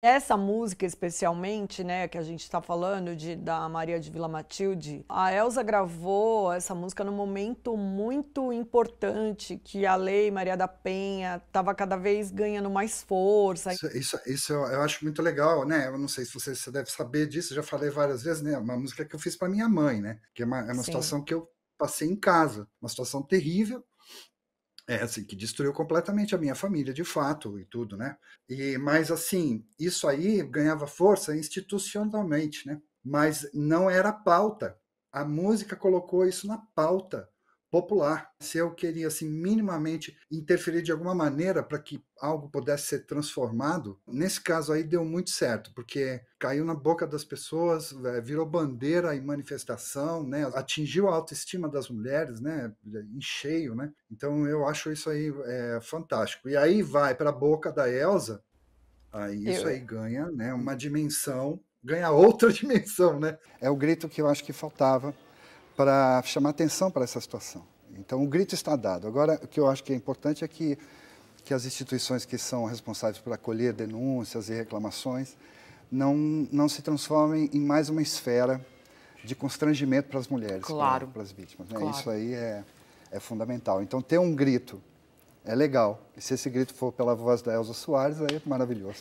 Essa música, especialmente, né, que a gente está falando de, da Maria de Vila Matilde, a Elsa gravou essa música num momento muito importante que a lei Maria da Penha estava cada vez ganhando mais força. Isso, isso, isso, eu acho muito legal, né? Eu não sei se você, você deve saber disso, já falei várias vezes, né? Uma música que eu fiz para minha mãe, né? Que é uma, é uma situação que eu passei em casa, uma situação terrível é, assim, que destruiu completamente a minha família, de fato, e tudo, né? E, mas, assim, isso aí ganhava força institucionalmente, né? Mas não era pauta. A música colocou isso na pauta popular. Se eu queria assim minimamente interferir de alguma maneira para que algo pudesse ser transformado, nesse caso aí deu muito certo, porque caiu na boca das pessoas, é, virou bandeira e manifestação, né? Atingiu a autoestima das mulheres, né? Em cheio, né? Então eu acho isso aí é, fantástico. E aí vai para a boca da Elsa, aí isso aí ganha, né? Uma dimensão, ganha outra dimensão, né? É o grito que eu acho que faltava para chamar atenção para essa situação. Então, o grito está dado. Agora, o que eu acho que é importante é que, que as instituições que são responsáveis por acolher denúncias e reclamações não, não se transformem em mais uma esfera de constrangimento para as mulheres, claro. para, para, as vítimas. Né? Claro. Isso aí é, é fundamental. Então, ter um grito é legal. E se esse grito for pela voz da Elza Soares, aí é maravilhoso.